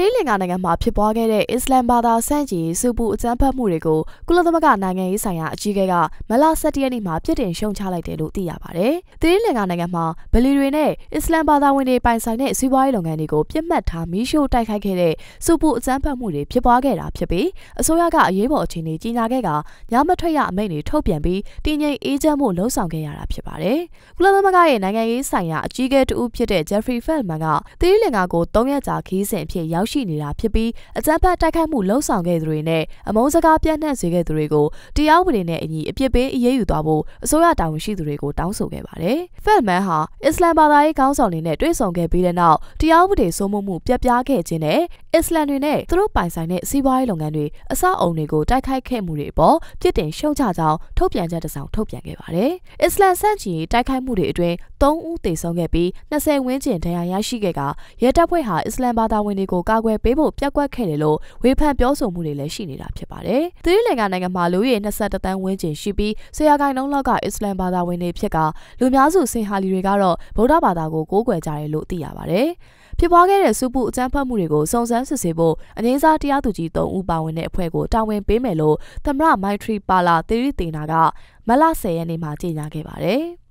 ရီလင်္ကာနိုင်ငံမှာဖြစ်ပွားခဲ့တဲ့အစ္စလမ်ဘာသာဆန့်ကျင်ရေးစုပူအကြမ်းဖက်မှုတွေကိုကုလသမဂ္ဂနိုင်ငံရေးဆိုင်ရာအကြီးအကဲကမလ17ရက်နေ့မှာပြစ်တင်ရှုံချလိုက်တယ်လို့သိရပါတယ်။သီရိလင်္ကာနိုင်ငံမှာဗလီတွေနဲ့အစ္စလမ်ဘာသာဝင်တွေပိုင်ဆိုင်တဲ့စီးပွားရေးလုပ်ငန်းတွေကိုပြစ်မှတ်ထားမီးရှို့တိုက်ခိုက်ခဲ့တဲ့စုပူအကြမ်းဖက်မှုတွေဖြစ်ပွားခဲ့တာဖြစ်ပြီးအစိုးရကအရေးပေါ်အခြေအနေကြီးညာခဲ့ကညမထွက်ရအမိန့်တွေထုတ်ပြန်ပြီးတင်းငိမ်အေးချမ်းမှုလှုံ့ဆော်ခဲ့ရတာဖြစ်ပါတယ်။ကုလသမဂ္ဂရဲ့နိုင်ငံရေးဆိုင်ရာအကြီးအကဲတူဦးဖြစ်တဲ့ Jeffrey Feldman ကသီရိလင်္ကာကို၃ရက်ကြာခီးစဉ်အဖြစ်ရောက်ရောက်ရှိနေတာဖြစ်ပြီးအကြမ်းဖက်တိုက်ခိုက်မှုလှုံ့ဆော်ခဲ့သူတွေနဲ့အမုန်းစကားပြန့်နှံ့စေခဲ့သူတွေကိုတရားဥပဒေနဲ့အညီအပြစ်ပေးအရေးယူသွားဖို့အစိုးရတာဝန်ရှိသူတွေကိုတောင်းဆိုခဲ့ပါတယ်။ဖက်မန်ဟာအစ္စလမ်ဘာသာရေးခေါင်းဆောင်တွေနဲ့တွေ့ဆုံခဲ့ပြီးတဲ့နောက်တရားဥပဒေစိုးမိုးမှု ပြပြားခဲ့ခြင်းနဲ့အစ္စလမ်တွေနဲ့သူတို့ပိုင်ဆိုင်တဲ့စီးပွားရေးလုပ်ငန်းတွေအဆောက်အုံတွေကိုတိုက်ခိုက်ခဲ့မှုတွေအပေါ်ပြစ်တင်ရှုတ်ချကြောင်းထုတ်ပြန်ချက်တစ်စောင်ထုတ်ပြန်ခဲ့ပါတယ်။အစ္စလမ်ဆန့်ကျင်ရေးတိုက်ခိုက်မှုတွေအတွင်း3ဦးသေဆုံးခဲ့ပြီး20ဝန်းကျင်ဒဏ်ရာရရှိခဲ့ကရဲတပ်ဖွဲ့ဟာအစ္စလမ်ဘာသာဝင်တွေကိုကာကွယ်ပေးဖို့ပြက်ကွက်ခဲ့တယ်လို့ဝေဖန်ပြောဆိုမှုတွေလည်းရှိနေတာဖြစ်ပါတယ်။သီရိလင်္ကာနိုင်ငံမှာလူရေ20တန်းဝန်းကျင်ရှိပြီးဆရာကိုင်နှုန်းလောက်ကအစ္စလမ်ဘာသာဝင်တွေဖြစ်ကလူများစုစင်ဟာလီတွေကတော့ဗုဒ္ဓဘာသာကိုကိုးကွယ်ကြတယ်လို့သိရပါတယ်။ဖြစ်ပွားခဲ့တဲ့စုပုအကြမ်းဖက်မှုတွေကိုစုံစမ်းစစ်ဆေးဖို့အငင်းစားတရားသူကြီး၃ဦးပါဝင်တဲ့အဖွဲ့ကိုတာဝန်ပေးမယ်လို့သမရမိုက်ထရီပါလာသေရီတေနာကမလ10ရက်နေ့မှာကြေညာခဲ့ပါတယ်။